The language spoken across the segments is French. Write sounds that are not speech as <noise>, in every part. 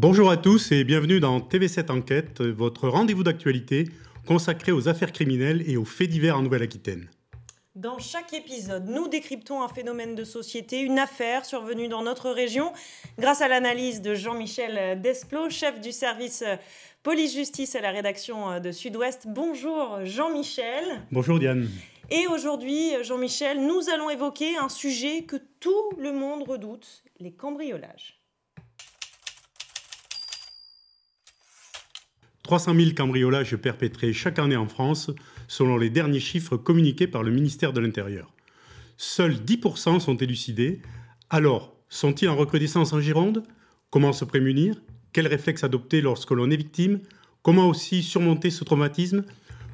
Bonjour à tous et bienvenue dans TV7 Enquête, votre rendez-vous d'actualité consacré aux affaires criminelles et aux faits divers en Nouvelle-Aquitaine. Dans chaque épisode, nous décryptons un phénomène de société, une affaire survenue dans notre région, grâce à l'analyse de Jean-Michel Desplot, chef du service police-justice à la rédaction de Sud-Ouest. Bonjour Jean-Michel. Bonjour Diane. Et aujourd'hui, Jean-Michel, nous allons évoquer un sujet que tout le monde redoute, les cambriolages. 300 000 cambriolages perpétrés chaque année en France, selon les derniers chiffres communiqués par le ministère de l'Intérieur. Seuls 10% sont élucidés. Alors, sont-ils en recrudescence en Gironde Comment se prémunir Quels réflexes adopter lorsque l'on est victime Comment aussi surmonter ce traumatisme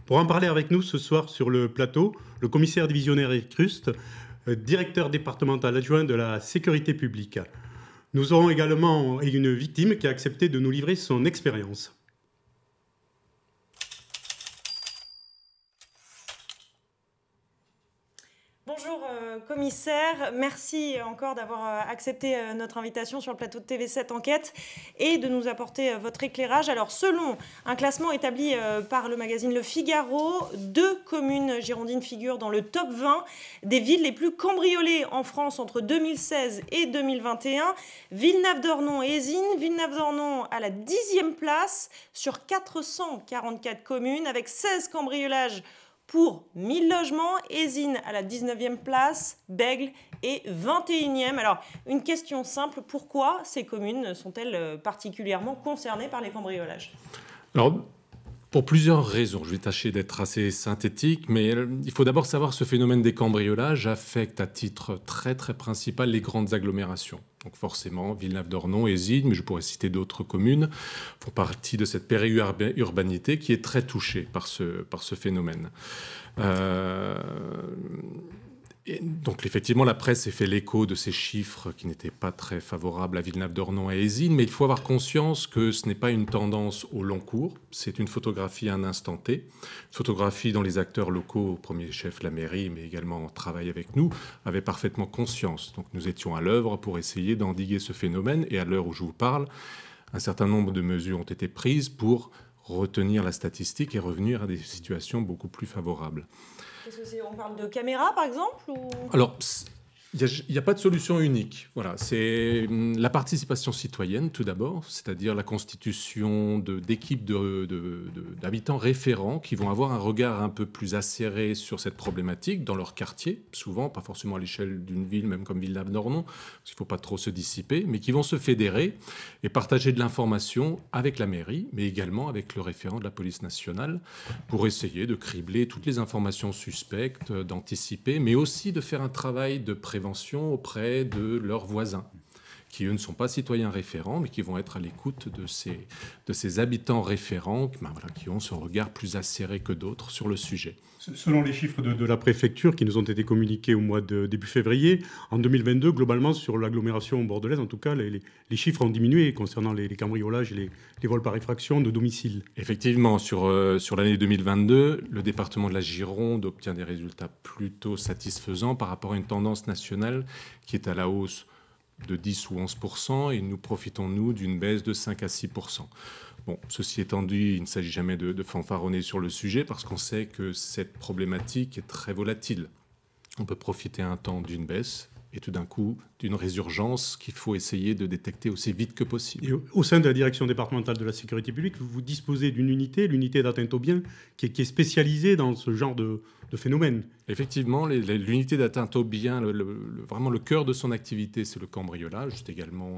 Pour en parler avec nous ce soir sur le plateau, le commissaire divisionnaire Eric euh, directeur départemental adjoint de la sécurité publique. Nous aurons également une victime qui a accepté de nous livrer son expérience. commissaire, merci encore d'avoir euh, accepté euh, notre invitation sur le plateau de TV7 Enquête et de nous apporter euh, votre éclairage. Alors, selon un classement établi par le magazine Le Figaro, deux communes girondines figurent dans le top 20 des villes les plus cambriolées en France entre 2016 et 2021. Villeneuve-d'Ornon et Esine. Villeneuve-d'Ornon à la dixième place sur 444 communes avec 16 cambriolages pour 1000 logements, Esine à la 19e place, Bègle et 21e. Alors, une question simple, pourquoi ces communes sont-elles euh, particulièrement concernées par les cambriolages Alors, pour plusieurs raisons, je vais tâcher d'être assez synthétique, mais euh, il faut d'abord savoir que ce phénomène des cambriolages affecte à titre très très principal les grandes agglomérations. Donc forcément, Villeneuve-d'Ornon et mais je pourrais citer d'autres communes, font partie de cette périurbanité qui est très touchée par ce, phénomène. Euh, donc effectivement, la presse s'est fait l'écho de ces chiffres qui n'étaient pas très favorables à Villeneuve-d'Ornon et Esine, mais il faut avoir conscience que ce n'est pas une tendance au long cours, c'est une photographie à un instant T, photographie dont les acteurs locaux, au premier chef la mairie, mais également en travail avec nous, avaient parfaitement conscience. Donc nous étions à l'œuvre pour essayer d'endiguer ce phénomène, et à l'heure où je vous parle, un certain nombre de mesures ont été prises pour retenir la statistique et revenir à des situations beaucoup plus favorables. Qu'est-ce que c'est On parle de caméra, par exemple ou... Alors, il n'y a, pas de solution unique. Voilà, c'est mm, la participation citoyenne tout d'abord, c'est-à-dire la constitution d'équipes d'habitants référents qui vont avoir un regard un peu plus acéré sur cette problématique dans leur quartier, souvent pas forcément à l'échelle d'une ville, même comme villeneuve normand parce qu'il ne faut pas trop se dissiper, mais qui vont se fédérer et partager de l'information avec la mairie, mais également avec le référent de la police nationale, pour essayer de cribler toutes les informations suspectes, d'anticiper, mais aussi de faire un travail de prévention auprès de leurs voisins qui, eux, ne sont pas citoyens référents, mais qui vont être à l'écoute de ces, de ces habitants référents, qui ben, ont ce regard plus acéré que d'autres sur le sujet. Selon les chiffres de, la préfecture qui nous ont été communiqués au mois de début février, en 2022, globalement, sur l'agglomération bordelaise, en tout cas, les, les, chiffres ont diminué concernant les, cambriolages et les, vols par effraction de domicile. Effectivement, sur, euh, sur l'année 2022, le département de la Gironde obtient des résultats plutôt satisfaisants par rapport à une tendance nationale qui est à la hausse de 10 ou 11 et nous profitons, nous, d'une baisse de 5 à 6 Bon, ceci étant dit, il ne s'agit jamais de, de, fanfaronner sur le sujet parce qu'on sait que cette problématique est très volatile. On peut profiter un temps d'une baisse et tout d'un coup d'une résurgence qu'il faut essayer de détecter aussi vite que possible. au sein de la direction départementale de la sécurité publique, vous disposez d'une unité, l'unité d'atteinte aux biens, qui est, spécialisée dans ce genre de, phénomène. Effectivement, l'unité d'atteinte aux biens, vraiment le cœur de son activité, c'est le cambriolage, c'est également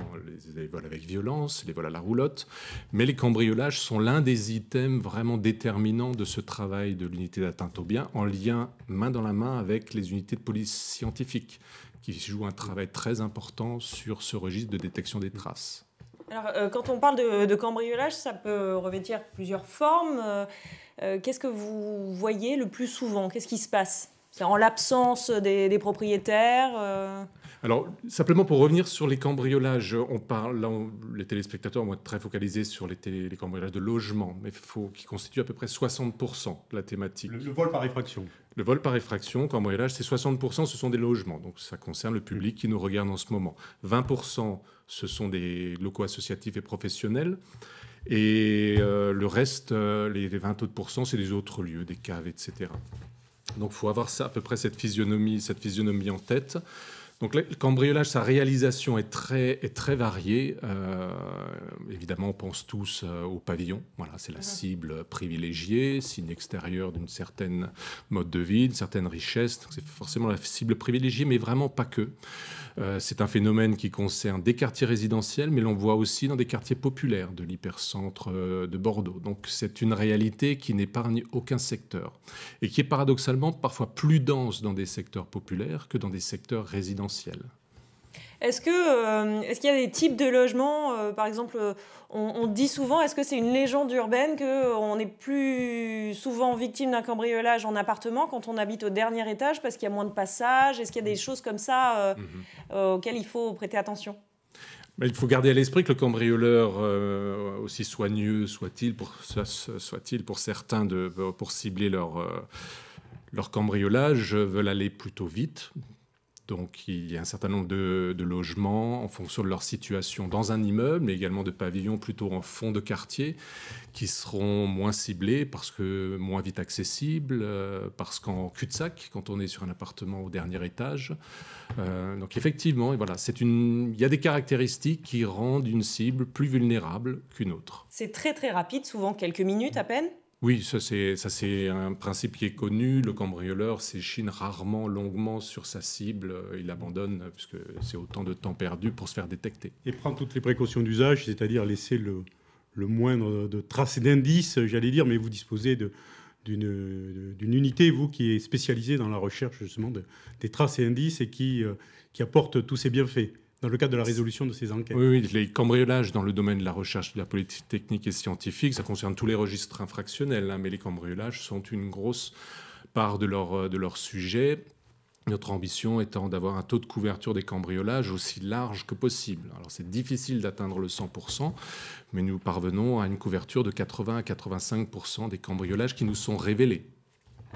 les, vols avec violence, les vols à la roulotte, mais les cambriolages sont l'un des items vraiment déterminants de ce travail de l'unité d'atteinte aux biens, en lien main dans la main avec les unités de police scientifique qui joue un travail très important sur ce registre de détection des traces. Alors, euh, quand on parle de, cambriolage, ça peut revêtir plusieurs formes. Euh, euh, qu'est-ce que vous voyez le plus souvent Qu'est-ce qui se passe C'est en l'absence des, propriétaires alors, simplement pour revenir sur les cambriolages, on parle, les téléspectateurs vont être très focalisés sur les, cambriolages de logements, mais faut, qui constituent à peu près 60% de la thématique. Le, vol par effraction. Le vol par effraction, cambriolage, c'est 60%, ce sont des logements, donc ça concerne le public qui nous regarde en ce moment. 20%, ce sont des locaux associatifs et professionnels. Et euh, le reste, euh, les, 20 autres c'est des autres lieux, des caves, etc. Donc il faut avoir ça, à peu près cette physionomie, cette physionomie en tête. Donc le cambriolage, sa réalisation est très, très variée. Euh, évidemment, on pense tous euh, au pavillon. Voilà, c'est la mhm. cible privilégiée, signe extérieur d'une certaine mode de vie, d'une certaine richesse. C'est forcément la cible privilégiée, mais vraiment pas que. Euh, c'est un phénomène qui concerne des quartiers résidentiels, mais l'on voit aussi dans des quartiers populaires de l'hypercentre de Bordeaux. Donc c'est une réalité qui n'épargne aucun secteur et qui est paradoxalement parfois plus dense dans des secteurs populaires que dans des secteurs résidentiels euh, est-ce qu'il y a des types de logements euh, Par exemple, euh, on, dit souvent, est-ce que c'est une légende urbaine qu'on est plus souvent victime d'un cambriolage en appartement quand on habite au dernier étage parce qu'il y a moins de passages Est-ce qu'il y a des mm-hmm. choses comme ça mm-hmm. auxquelles il faut prêter attention il faut garder à l'esprit que le cambrioleur, aussi soigneux soit-il pour, soit pour certains pour cibler leur cambriolage, veulent aller plutôt vite, donc il y a un certain nombre de, logements en fonction de leur situation dans un immeuble, mais également de pavillons plutôt en fond de quartier, qui seront moins ciblés parce que moins vite accessibles, euh, parce qu'en cul-de-sac, quand on est sur un appartement au dernier étage. Euh, donc effectivement, voilà, il y a des caractéristiques qui rendent une cible plus vulnérable qu'une autre. C'est très très rapide, souvent quelques minutes à peine. Oui, ça c'est, un principe qui est connu. Le cambrioleur s'échine rarement longuement sur sa cible. Il abandonne puisque c'est autant de temps perdu pour se faire détecter. Et prend toutes les précautions d'usage, c'est-à-dire laisser le, moindre de traces d'indices, j'allais dire, mais vous disposez d'une, unité, vous, qui est spécialisée dans la recherche justement des traces et indices et qui, euh, qui apporte tous ces bienfaits dans le cadre de la résolution de ces enquêtes. Oui, les cambriolages dans le domaine de la recherche, de la politique technique et scientifique, ça concerne tous les registres infractionnels, hein, mais les cambriolages sont une grosse part de leur, euh, de leur sujet. Notre ambition étant d'avoir un taux de couverture des cambriolages aussi large que possible. Alors c'est difficile d'atteindre le 100%, mais nous parvenons à une couverture de 80 à 85% des cambriolages qui nous sont révélés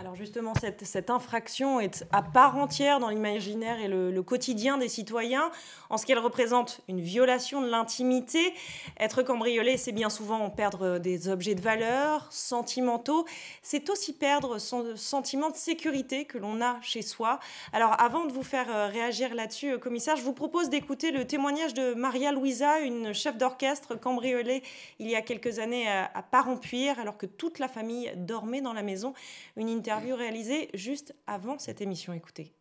alors justement, cette, cette, infraction est à part entière dans l'imaginaire et le, quotidien des citoyens, en ce qu'elle représente une violation de l'intimité. Être cambriolé, c'est bien souvent perdre des objets de valeur, sentimentaux. C'est aussi perdre son sentiment de sécurité que l'on a chez soi. Alors avant de vous faire euh, réagir là-dessus, euh, commissaire, je vous propose d'écouter le témoignage de Maria Luisa, une chef d'orchestre cambriolée il y a quelques années euh, à, à Parampuire, alors que toute la famille dormait dans la maison. Une interview mm. réalisée juste avant cette émission. Écoutez.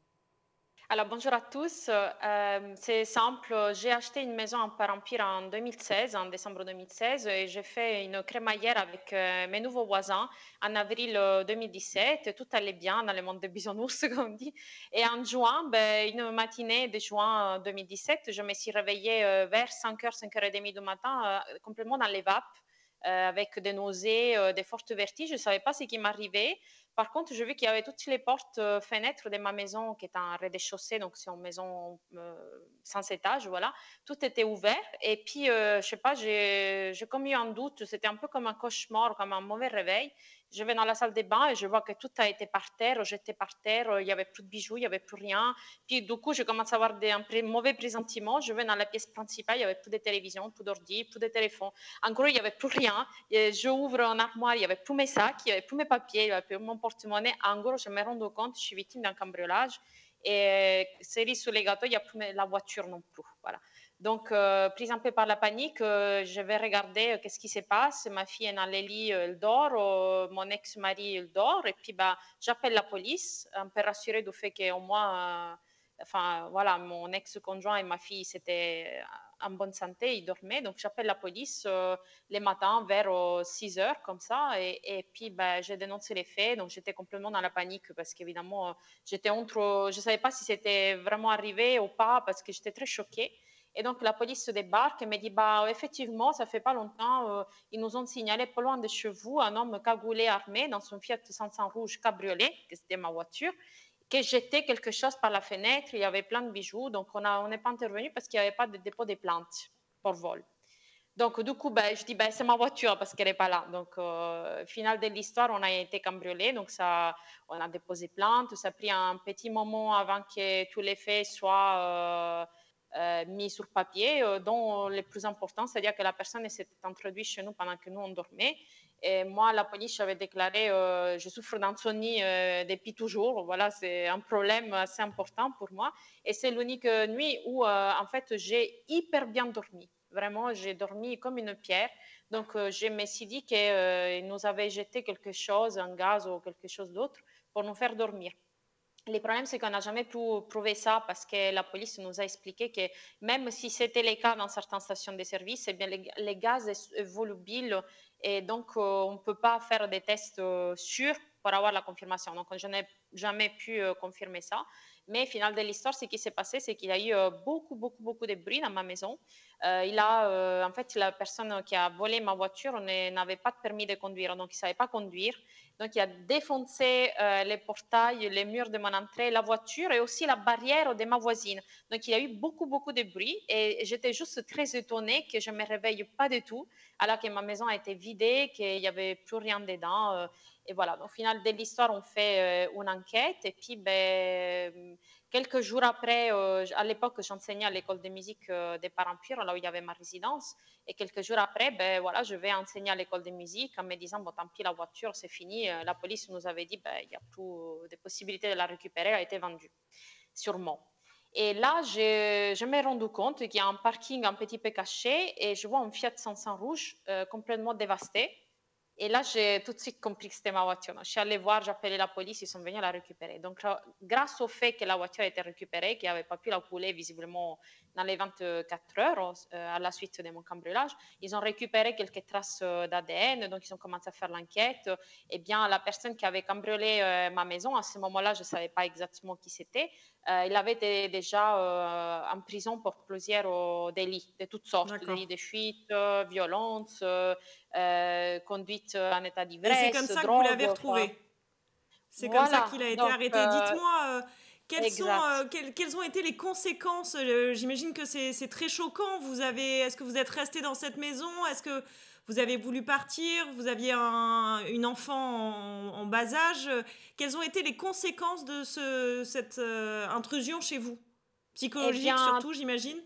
Alors bonjour à tous, euh, c'est simple, j'ai acheté une maison en Père-Empire en 2016, en décembre 2016, et j'ai fait une crémaillère avec euh, mes nouveaux voisins en avril 2017. Euh, tout allait bien dans le monde des bisounours, <laughs> comme on dit. Et en juin, ben, une matinée de juin 2017, je me suis réveillée vers 5h, 5h30 du matin, complètement dans les vapes. Euh, avec des nausées, euh, des fortes vertiges. Je ne savais pas ce qui m'arrivait. Par contre, je vu qu'il y avait toutes les portes, euh, fenêtres de ma maison, qui est en rez-de-chaussée, donc c'est une maison sans étage, voilà. Tout était ouvert. Et puis, je ne sais pas, j'ai, commis un doute. C'était un peu comme un cauchemar, comme un mauvais réveil. Je vais dans la salle des bains et je vois que tout a été par terre, j'étais par terre, il n'y avait plus de bijoux, il n'y avait plus rien. Puis du coup, je commence à avoir un mauvais pressentiment. Je vais dans la pièce principale, il n'y avait plus de télévision, plus d'ordi, plus de téléphone. En gros, il n'y avait plus rien. je ouvre un armoire, il n'y avait plus mes sacs, il n'y avait plus mes papiers, il n'y avait plus mon porte-monnaie. En gros, je me rends compte, je suis victime d'un cambriolage. Et euh, série sous les gâteaux, il n'y a plus la voiture non plus. Voilà. Donc, euh, prise un peu par la panique, euh, je vais regarder euh, qu'est-ce qui se passe. Ma fille est dans les elle dort, mon ex-mari, il dort. Et puis, bah, j'appelle la police, un peu rassurée du fait qu'au moins, enfin, voilà, mon ex-conjoint et ma fille, c'était en bonne santé, ils dormaient. Donc, j'appelle la police le matin vers 6 heures, comme ça. Et, puis, bah, j'ai dénoncé les faits. Donc, j'étais complètement dans la panique parce qu'évidemment, j'étais entre, je ne savais pas si c'était vraiment arrivé ou pas parce que j'étais très choquée. Et donc la police se débarque et me dit bah effectivement ça fait pas longtemps euh, ils nous ont signalé pas loin de chez vous un homme cagoulé armé dans son Fiat 500 rouge cabriolet que c'était ma voiture qui jetait quelque chose par la fenêtre il y avait plein de bijoux donc on n'est pas intervenu parce qu'il n'y avait pas de dépôt des plantes pour vol. Donc du coup bah, je dis ben c'est ma voiture parce qu'elle n'est pas là donc euh, final de l'histoire on a été cambriolé donc ça on a déposé plainte ça a pris un petit moment avant que tous les faits soient euh, euh, mis sur papier, euh, dont le plus important, c'est-à-dire que la personne s'était introduite chez nous pendant que nous, on dormait. Et moi, la police, avait déclaré, euh, je souffre d'insomnie depuis toujours. Voilà, c'est un problème assez important pour moi. Et c'est l'unique nuit où, en fait, j'ai hyper bien dormi. Vraiment, j'ai dormi comme une pierre. Donc, je me suis dit qu'ils nous avaient jeté quelque chose, un gaz ou quelque chose d'autre, pour nous faire dormir. Le problème, c'est qu'on n'a jamais pu prouver ça parce que la police nous a expliqué que même si c'était le cas dans certaines stations de service, eh bien, les, gaz sont volubiles et donc euh, on ne peut pas faire des tests euh, sûrs pour avoir la confirmation. Donc, je n'ai jamais pu euh, confirmer ça. Mais au final de l'histoire, ce qui s'est passé, c'est qu'il y a eu beaucoup, beaucoup, beaucoup de bruit dans ma maison. Euh, il a, euh, en fait, la personne qui a volé ma voiture n'avait pas de permis de conduire, donc il ne savait pas conduire. Donc il a défoncé euh, les portails, les murs de mon entrée, la voiture et aussi la barrière de ma voisine. Donc il y a eu beaucoup, beaucoup de bruit et j'étais juste très étonnée que je ne me réveille pas du tout, alors que ma maison a été vidée, qu'il n'y avait plus rien dedans. et voilà, au final de l'histoire, on fait une enquête et puis ben, Quelques jours après, euh, à l'époque, j'enseignais à l'école de musique euh, des des pires, là où il y avait ma résidence. Et quelques jours après, ben, voilà, je vais enseigner à l'école de musique en me disant, bon, tant pis, la voiture, c'est fini. Euh, la police nous avait dit, ben, il y a plus des possibilités de la récupérer, elle a été vendue, sûrement. Et là, je, me m'ai rendu compte qu'il y a un parking un petit peu caché et je vois un Fiat 500 rouge complètement dévasté et là, j'ai tout de suite compris que c'était ma voiture. Je suis allée voir, j'ai appelé la police, ils sont venus la récupérer. Donc, grâce au fait que la voiture a été récupérée, qu'il n'y avait pas pu la couler, visiblement, dans les 24 heures euh, à la suite de mon cambriolage, ils ont récupéré quelques traces euh, d'ADN, donc ils ont commencé à faire l'enquête. Eh bien, la personne qui avait cambriolé euh, ma maison, à ce moment-là, je ne savais pas exactement qui c'était, il avait été déjà en prison pour plusieurs délits de toutes sortes, délits de fuite, violence, conduite en état d'ivresse. C'est comme ça que vous l'avez retrouvé. C'est comme ça qu'il a été arrêté. Dites-moi, quelles, sont, euh, quelles, ont été les conséquences euh, J'imagine que c'est très choquant. Vous avez, est-ce que vous êtes resté dans cette maison Est-ce que vous avez voulu partir Vous aviez un, une enfant en, bas âge. Quelles ont été les conséquences de ce, cette euh, intrusion chez vous eh Psychologique surtout, j'imagine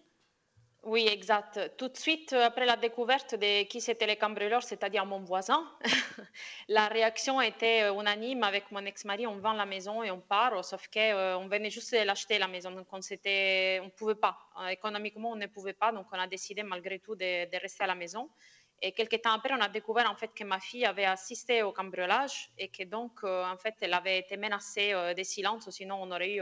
oui, exact. Tout de suite euh, après la découverte de qui c'était les cambrioleurs, c'est-à-dire mon voisin, <laughs> la réaction était euh, unanime avec mon ex-mari on vend la maison et on part, sauf que euh, on venait juste de l'acheter la maison, donc on ne pouvait pas. Économiquement, on ne pouvait pas, donc on a décidé malgré tout de, rester à la maison. Et quelques temps après, on a découvert en fait que ma fille avait assisté au cambriolage et que donc en fait elle avait été menacée de silence, sinon on aurait eu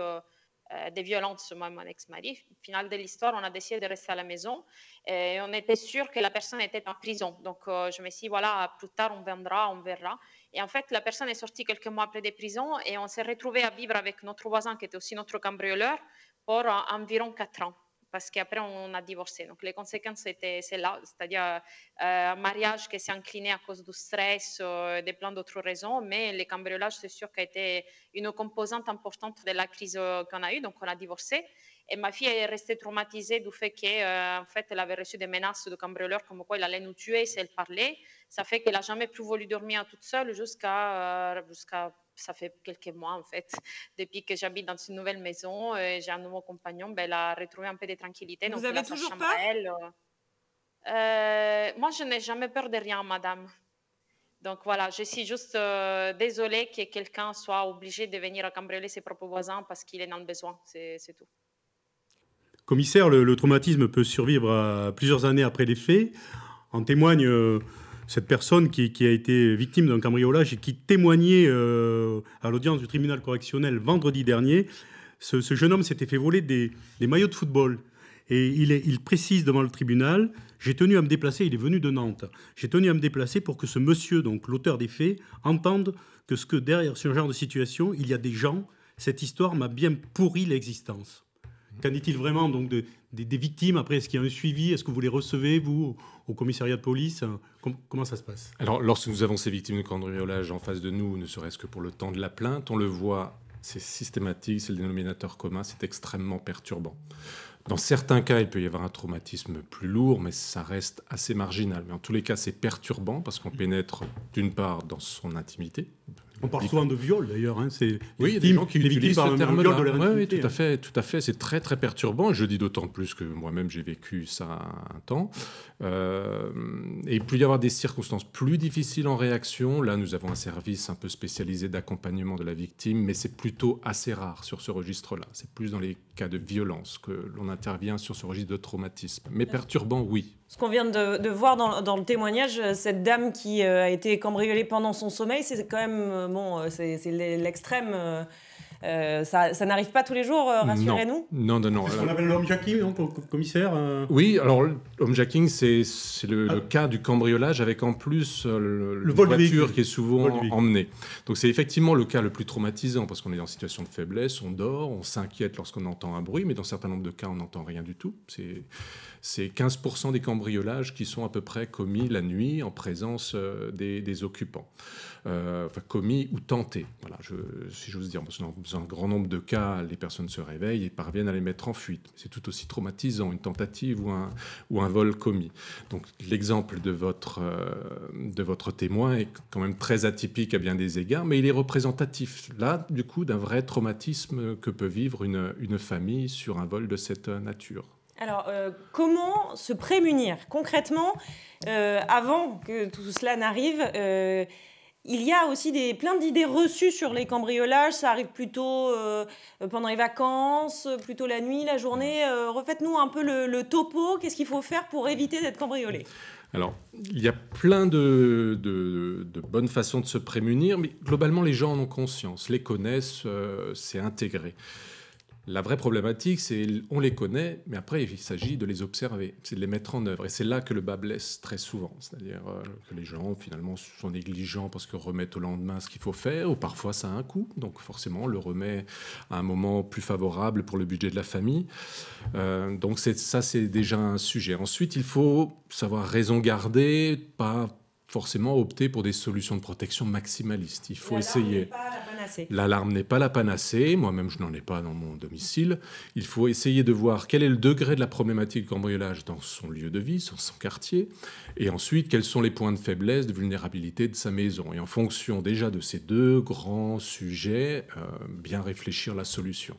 euh, des violences sur moi et mon ex-mari. Au final de l'histoire, on a décidé de rester à la maison et on était sûr que la personne était en prison. Donc, euh, je me suis dit, voilà, plus tard, on viendra, on verra. Et en fait, la personne est sortie quelques mois après des prisons et on s'est retrouvé à vivre avec notre voisin qui était aussi notre cambrioleur pour euh, environ quatre ans parce qu'après on a divorcé. Donc les conséquences étaient là cest c'est-à-dire euh, un mariage qui s'est incliné à cause du stress, euh, et de plein d'autres raisons, mais le cambriolage, c'est sûr, a été une composante importante de la crise euh, qu'on a eue, donc on a divorcé. Et ma fille est restée traumatisée du fait qu'elle euh, en fait, elle avait reçu des menaces de cambrioleurs comme quoi il allait nous tuer si elle parlait. Ça fait qu'elle n'a jamais plus voulu dormir toute seule jusqu'à euh, jusqu'à ça fait quelques mois en fait, <laughs> depuis que j'habite dans une nouvelle maison et euh, j'ai un nouveau compagnon, ben, elle a retrouvé un peu de tranquillité. Vous avez toujours peur Moi, je n'ai jamais peur de rien, madame. Donc voilà, je suis juste désolée que quelqu'un soit obligé de venir cambrioler ses propres voisins parce qu'il en a besoin, c'est tout. Commissaire, le, traumatisme peut survivre à plusieurs années après les faits. En témoigne euh, cette personne qui, a été victime d'un cambriolage et qui témoignait euh, à l'audience du tribunal correctionnel vendredi dernier. Ce, jeune homme s'était fait voler des, maillots de football. Et il, il précise devant le tribunal, j'ai tenu à me déplacer, il est venu de Nantes, j'ai tenu à me déplacer pour que ce monsieur, donc l'auteur des faits, entende que ce que derrière ce genre de situation, il y a des gens, cette histoire m'a bien pourri l'existence. Qu'en est-il vraiment donc des, victimes Après, est-ce qu'il y a un suivi Est-ce que vous les recevez, vous, au commissariat de police Comment ça se passe Alors, lorsque nous avons ces victimes de cambriolage en face de nous, ne serait-ce que pour le temps de la plainte, on le voit, c'est systématique, c'est le dénominateur commun, c'est extrêmement perturbant. Dans certains cas, il peut y avoir un traumatisme plus lourd, mais ça reste assez marginal. Mais en tous les cas, c'est perturbant parce qu'on mmh. pénètre d'une part dans son intimité, on parle souvent de viol d'ailleurs. Hein, c'est oui, il y a des gens qui utilisent ce terme-là. Oui, tout à hein. fait, tout à fait. C'est très très perturbant. Je dis d'autant plus que moi-même j'ai vécu ça un temps. Euh, et il peut y avoir des circonstances plus difficiles en réaction. Là, nous avons un service un peu spécialisé d'accompagnement de la victime, mais c'est plutôt assez rare sur ce registre-là. C'est plus dans les cas de violence que l'on intervient sur ce registre de traumatisme. Mais perturbant, oui. Ce qu'on vient de, voir dans, le témoignage, cette dame qui euh, a été cambriolée pendant son sommeil, c'est quand même euh, euh, c'est l'extrême. Euh, euh, ça, n'arrive pas tous les jours, rassurez-nous. Non, non, non. On appelle l'homme jacking, non, pour commissaire Oui, alors l'homme jacking, c'est le, ah. cas du cambriolage avec en plus le, vol de voiture qui est souvent emmené. Donc c'est effectivement le cas le plus traumatisant parce qu'on est en situation de faiblesse, on dort, on s'inquiète lorsqu'on entend un bruit, mais dans un certain nombre de cas, on n'entend rien du tout. C'est c'est 15% des cambriolages qui sont à peu près commis la nuit en présence euh, des, occupants. Euh, commis ou tentés, voilà, je, si j'ose dire. dans un grand nombre de cas, les personnes se réveillent et parviennent à les mettre en fuite. C'est tout aussi traumatisant, une tentative ou un, vol commis. Donc l'exemple euh, de votre, témoin est quand même très atypique à bien des égards, mais il est représentatif, là, du coup, d'un vrai traumatisme que peut vivre une famille sur un vol de cette nature. Alors, euh, comment se prémunir concrètement euh, avant que tout cela n'arrive euh, il y a aussi des, plein d'idées reçues sur les cambriolages. Ça arrive plutôt pendant les vacances, plutôt la nuit, la journée. refaites-nous un peu le, topo. Qu'est-ce qu'il faut faire pour éviter d'être cambriolé alors, il y a plein de, bonnes façons de se prémunir, mais globalement, les gens en ont conscience, les connaissent, c'est intégré. La vraie problématique, c'est on les connaît, mais après il s'agit de les observer, c'est de les mettre en œuvre. Et c'est là que le bas blesse très souvent, c'est-à-dire euh, que les gens finalement sont négligents parce qu'ils remettent au lendemain ce qu'il faut faire, ou parfois ça a un coût, donc forcément on le remet à un moment plus favorable pour le budget de la famille. Euh, donc ça c'est déjà un sujet. Ensuite il faut savoir raison garder, pas forcément opter pour des solutions de protection maximalistes. Il faut essayer. L'alarme n'est pas la panacée. Moi-même, je n'en ai pas dans mon domicile. Il faut essayer de voir quel est le degré de la problématique de cambriolage dans son lieu de vie, sur son quartier, et ensuite quels sont les points de faiblesse, de vulnérabilité de sa maison. Et en fonction déjà de ces deux grands sujets, euh, bien réfléchir la solution.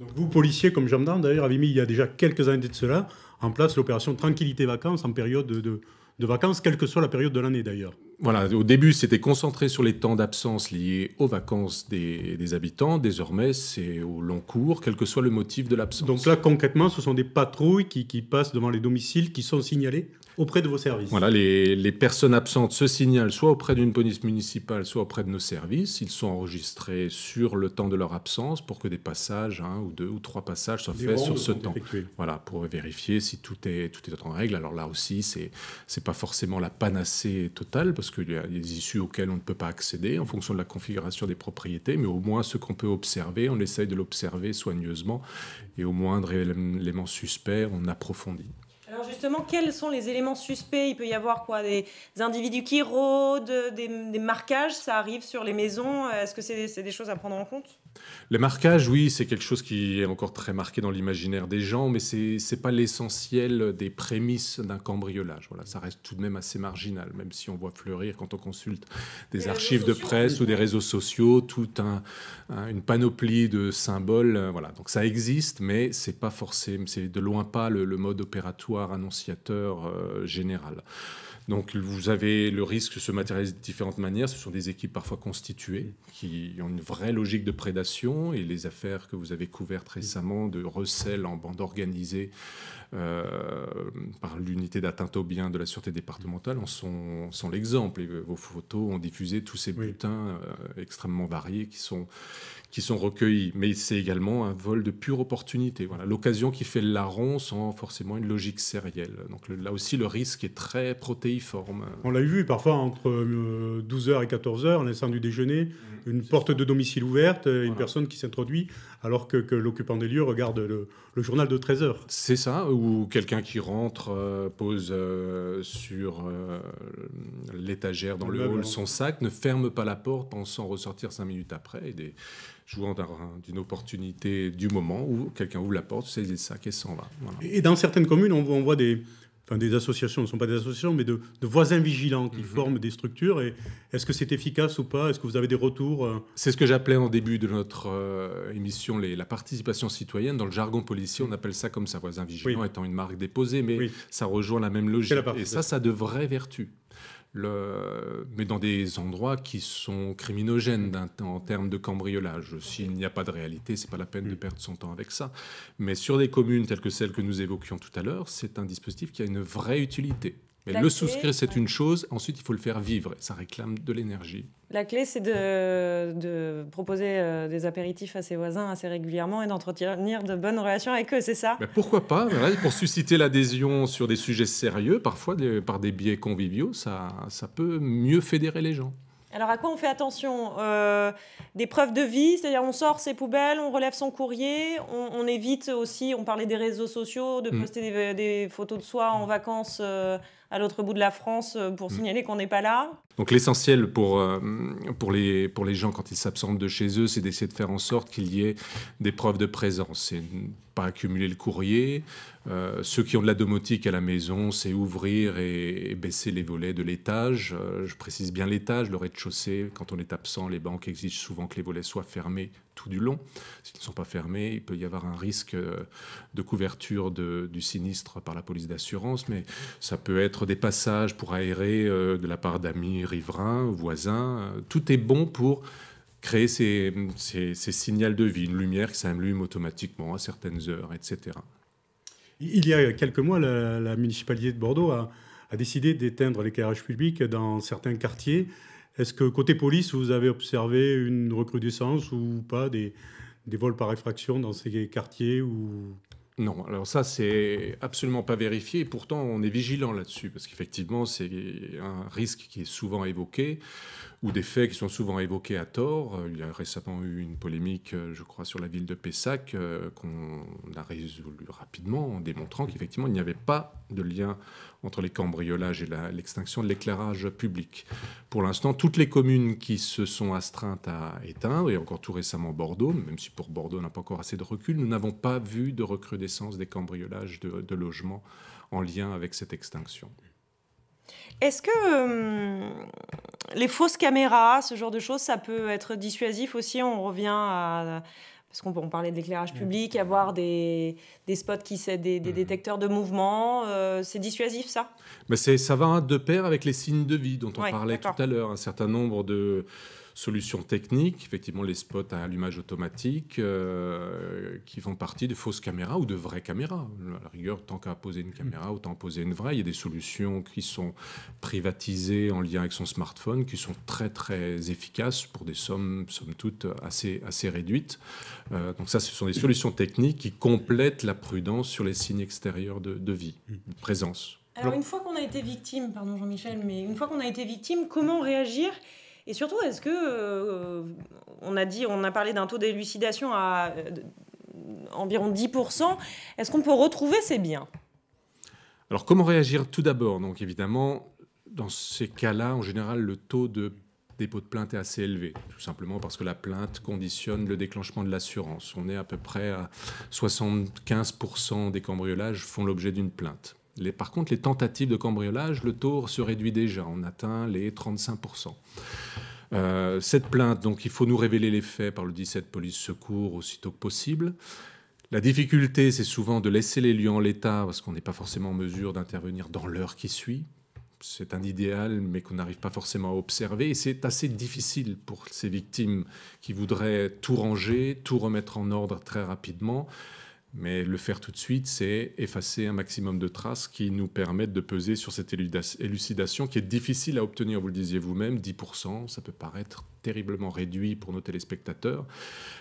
vous, policiers comme gendarmes, d'ailleurs, avez mis il y a déjà quelques années de cela en place l'opération Tranquillité Vacances en période de de vacances, quelle que soit la période de l'année d'ailleurs. Voilà, au début, c'était concentré sur les temps d'absence liés aux vacances des, habitants. Désormais, c'est au long cours, quel que soit le motif de l'absence. Donc là, concrètement, ce sont des patrouilles qui, qui passent devant les domiciles, qui sont signalés auprès de vos services. Voilà, les, personnes absentes se signalent soit auprès d'une police municipale, soit auprès de nos services. Ils sont enregistrés sur le temps de leur absence pour que des passages, un ou deux ou trois passages, soient faits sur ce temps. Voilà, pour vérifier si tout est, tout est en règle. Alors là aussi, c'est n'est pas forcément la panacée totale parce qu'il y a des issues auxquelles on ne peut pas accéder en fonction de la configuration des propriétés, mais au moins ce qu'on peut observer, on essaye de l'observer soigneusement et au moindre élément suspect, on approfondit justement, quels sont les éléments suspects Il peut y avoir quoi des, individus qui rôdent, des, marquages, ça arrive sur les maisons. Est-ce que c'est des choses à prendre en compte Les marquages, oui, c'est quelque chose qui est encore très marqué dans l'imaginaire des gens, mais c'est n'est pas l'essentiel des prémices d'un cambriolage. Voilà, ça reste tout de même assez marginal, même si on voit fleurir quand on consulte des archives de presse ou des réseaux sociaux, toute un, une panoplie de symboles. Euh, voilà, donc ça existe, mais c'est pas forcément, c'est de loin pas le mode opératoire annonciateur euh, général. Donc vous avez le risque de se matérialiser de différentes manières. Ce sont des équipes parfois constituées qui ont une vraie logique de prédation et les affaires que vous avez couvertes récemment de recel en bande organisée euh, par l'unité d'atteinte aux biens de la sûreté départementale en sont, l'exemple. Et vos photos ont diffusé tous ces bulletins euh, extrêmement variés qui sont, qui sont recueillis. Mais c'est également un vol de pure opportunité. Voilà, l'occasion qui fait le larron sans forcément une logique sérielle. Donc là aussi, le risque est très protéiforme. On l'a vu parfois entre 12h euh, et 14h, en l'instant du déjeuner, mm. une porte de domicile ouverte, une personne qui s'introduit alors que, l'occupant des lieux regarde le, journal de 13h. C'est ça, ou quelqu'un qui rentre euh, pose euh, sur l'étagère dans, le hall hein. son sac, ne ferme pas la porte, pensant ressortir cinq minutes après. des, jouant d'une opportunité du moment où quelqu'un ouvre la porte, saisit le sac et s'en va. Et dans certaines communes, on, voit des, enfin des associations, ne sont pas des associations, mais de, voisins vigilants qui mhm. forment des structures. Et est-ce que c'est efficace ou pas Est-ce que vous avez des retours euh C'est ce que j'appelais en début de notre euh, émission la participation citoyenne. Dans le jargon policier, on appelle ça comme ça, voisin vigilant étant une marque déposée, mais ça rejoint la même logique. et ça, ça a de vraies vertus mais dans des endroits qui sont criminogènes en termes de cambriolage. S'il n'y a pas de réalité, c'est pas la peine de mm. perdre son temps avec ça. Mais sur des communes telles que celles que nous évoquions tout à l'heure, c'est un dispositif qui a une vraie utilité. Mais le souscrire, c'est une chose. Ensuite, il faut le faire vivre. Ça réclame de l'énergie. La clé, c'est de, proposer euh, des apéritifs à ses voisins assez régulièrement et d'entretenir de bonnes relations avec eux, c'est ça Pourquoi pas Pour susciter l'adhésion sur des sujets sérieux, parfois par des biais conviviaux, ça, ça peut mieux fédérer les gens. Alors à quoi on fait attention euh, Des preuves de vie, c'est-à-dire on sort ses poubelles, on relève son courrier, on, évite aussi, on parlait des réseaux sociaux, de hmm. poster des, photos de soi en vacances euh, à l'autre bout de la France euh, pour mm. signaler qu'on n'est pas là. Donc l'essentiel pour, euh, pour, les, pour les gens quand ils s'absentent de chez eux, c'est d'essayer de faire en sorte qu'il y ait des preuves de présence. C'est ne pas accumuler le courrier. Euh, ceux qui ont de la domotique à la maison, c'est ouvrir et, baisser les volets de l'étage. je précise bien l'étage, le rez-de-chaussée. Quand on est absent, les banques exigent souvent que les volets soient fermés tout du long. S'ils ne sont pas fermés, il peut y avoir un risque euh, de couverture du sinistre par la police d'assurance, mais ça peut être des passages pour aérer euh, de la part d'amis riverains, voisins. Tout est bon pour créer ces, ces, signaux de vie, une lumière qui s'allume automatiquement à certaines heures, etc. Il y a quelques mois, la, municipalité de Bordeaux a, a décidé d'éteindre l'éclairage public dans certains quartiers est-ce que côté police, vous avez observé une recrudescence ou pas des, vols par effraction dans ces quartiers ou non, alors ça, c'est absolument pas vérifié. pourtant, on est vigilant là-dessus, parce qu'effectivement, c'est un risque qui est souvent évoqué ou des faits qui sont souvent évoqués à tort. Euh, il y a récemment eu une polémique, euh, je crois, sur la ville de Pessac, euh, qu'on a résolue rapidement en démontrant qu'effectivement, il n'y avait pas de lien entre les cambriolages et l'extinction de l'éclairage public. Pour l'instant, toutes les communes qui se sont astreintes à éteindre, et encore tout récemment Bordeaux, même si pour Bordeaux, on n'a pas encore assez de recul, nous n'avons pas vu de recrudescence des cambriolages de, logements en lien avec cette extinction. Est-ce que les fausses caméras, ce genre de choses, ça peut être dissuasif aussi. On revient à parce qu'on parlait de l'éclairage mm. public, avoir des, des spots qui des, des mm. détecteurs de mouvement, euh, c'est dissuasif ça Mais ça va hein, de pair avec les signes de vie dont on parlait tout à l'heure. Un certain nombre de solutions techniques, effectivement les spots à allumage automatique, euh, qui font partie de fausses caméras ou de vraies caméras. À la rigueur, tant qu'à poser une caméra, autant poser une vraie. Il y a des solutions qui sont privatisées en lien avec son smartphone, qui sont très très efficaces pour des sommes, somme toute, assez, assez réduites. Euh, donc ça, ce sont des solutions techniques qui complètent la prudence sur les signes extérieurs de vie, de présence. Alors une fois qu'on a été victime, pardon Jean-Michel, mais une fois qu'on a été victime, comment réagir et surtout, est-ce que euh, on a dit, on a parlé d'un taux d'élucidation à euh, environ 10%. Est-ce qu'on peut retrouver ces biens Alors comment réagir tout d'abord Donc évidemment, dans ces cas-là, en général, le taux de dépôt de plainte est assez élevé, tout simplement parce que la plainte conditionne le déclenchement de l'assurance. On est à peu près à 75% des cambriolages font l'objet d'une plainte par contre, les tentatives de cambriolage, le taux se réduit déjà. On atteint les 35%. Euh, cette plainte, donc il faut nous révéler les faits par le 17 police secours aussitôt que possible. La difficulté, c'est souvent de laisser les lieux en l'état parce qu'on n'est pas forcément en mesure d'intervenir dans l'heure qui suit. C'est un idéal, mais qu'on n'arrive pas forcément à observer. Et c'est assez difficile pour ces victimes qui voudraient tout ranger, tout remettre en ordre très rapidement. Mais le faire tout de suite, c'est effacer un maximum de traces qui nous permettent de peser sur cette élucidation qui est difficile à obtenir, vous le disiez vous-même, 10%, ça peut paraître terriblement réduit pour nos téléspectateurs,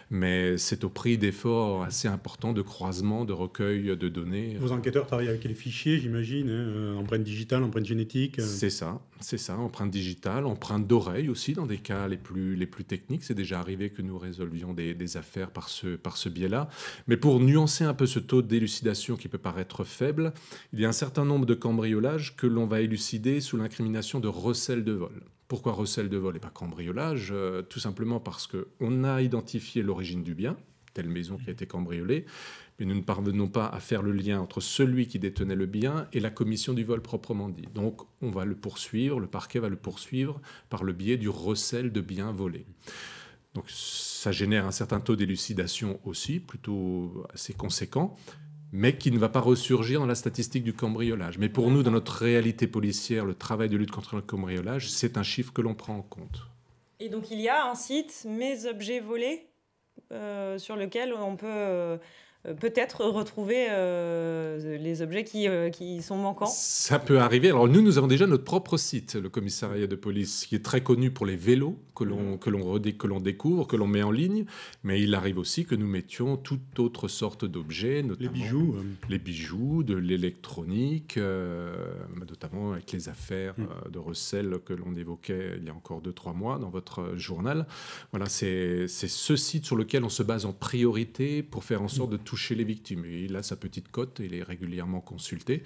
mais c'est au prix d'efforts assez importants de croisement, de recueil de données. Vos enquêteurs travaillent avec les fichiers, j'imagine, euh, empreintes digitales, empreintes génétiques euh. C'est ça, c'est ça, empreintes digitales, empreintes d'oreille aussi dans des cas les plus, les plus techniques. C'est déjà arrivé que nous résolvions des, des affaires par ce, par ce biais-là. Mais pour nuancer un peu ce taux d'élucidation qui peut paraître faible, il y a un certain nombre de cambriolages que l'on va élucider sous l'incrimination de recel de vol. Pourquoi recel de vol et pas cambriolage euh, Tout simplement parce que qu'on a identifié l'origine du bien, telle maison qui a mhm. été cambriolée, mais nous ne parvenons pas à faire le lien entre celui qui détenait le bien et la commission du vol proprement dit. Donc on va le poursuivre, le parquet va le poursuivre par le biais du recel de biens volés. Donc ça génère un certain taux d'élucidation aussi, plutôt assez conséquent mais qui ne va pas ressurgir dans la statistique du cambriolage. Mais pour nous, dans notre réalité policière, le travail de lutte contre le cambriolage, c'est un chiffre que l'on prend en compte. Et donc il y a un site, mes objets volés, euh, sur lequel on peut... Euh, euh, peut-être retrouver euh, les objets qui, euh, qui, sont manquants Ça peut arriver. Alors nous, nous avons déjà notre propre site, le commissariat de police, qui est très connu pour les vélos que l'on l'on découvre, que l'on met en ligne. Mais il arrive aussi que nous mettions toute autre sorte d'objets, notamment les bijoux, les bijoux de l'électronique, notamment avec les affaires mm. de recel que l'on évoquait il y a encore 2-3 mois dans votre journal. Voilà, c'est ce site sur lequel on se base en priorité pour faire en sorte mm. de tout chez les victimes. Il a sa petite cote, il est régulièrement consulté.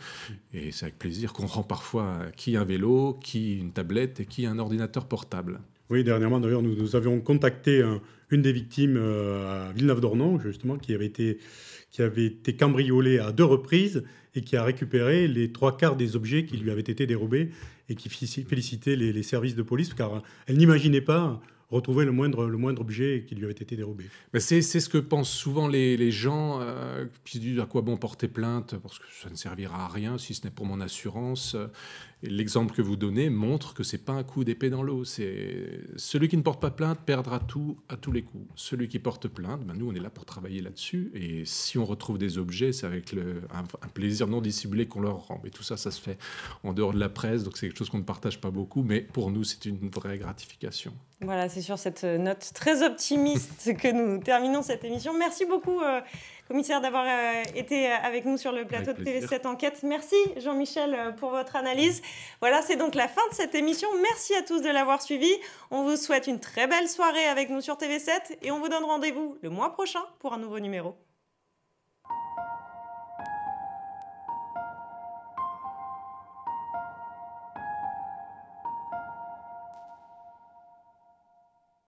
Et c'est avec plaisir qu'on rend parfois qui un vélo, qui une tablette et qui un ordinateur portable. Oui, dernièrement, d'ailleurs, nous, nous, avions contacté une des victimes euh, à Villeneuve-d'Ornon, justement, qui avait, été, qui avait été cambriolée à deux reprises et qui a récupéré les trois quarts des objets qui lui avaient été dérobés et qui félicitait les, les services de police, car elle n'imaginait pas retrouver le moindre, le moindre objet qui lui avait été dérobé. Mais c'est, ce que pensent souvent les, gens euh, qui se disent à quoi bon porter plainte parce que ça ne servira à rien si ce n'est pour mon assurance. L'exemple que vous donnez montre que c'est pas un coup d'épée dans l'eau. C'est celui qui ne porte pas plainte perdra tout à tous les coups. Celui qui porte plainte, ben nous on est là pour travailler là-dessus. Et si on retrouve des objets, c'est avec un, plaisir non dissimulé qu'on leur rend. Mais tout ça, ça se fait en dehors de la presse, donc c'est quelque chose qu'on ne partage pas beaucoup. Mais pour nous, c'est une vraie gratification. Voilà, c'est sur cette euh, note très optimiste <laughs> que nous terminons cette émission. Merci beaucoup. Euh, commissaire, d'avoir euh, été euh, avec nous sur le plateau de TV7 Enquête. Merci Jean-Michel euh, pour votre analyse. Voilà, c'est donc la fin de cette émission. Merci à tous de l'avoir suivi. On vous souhaite une très belle soirée avec nous sur TV7 et on vous donne rendez-vous le mois prochain pour un nouveau numéro.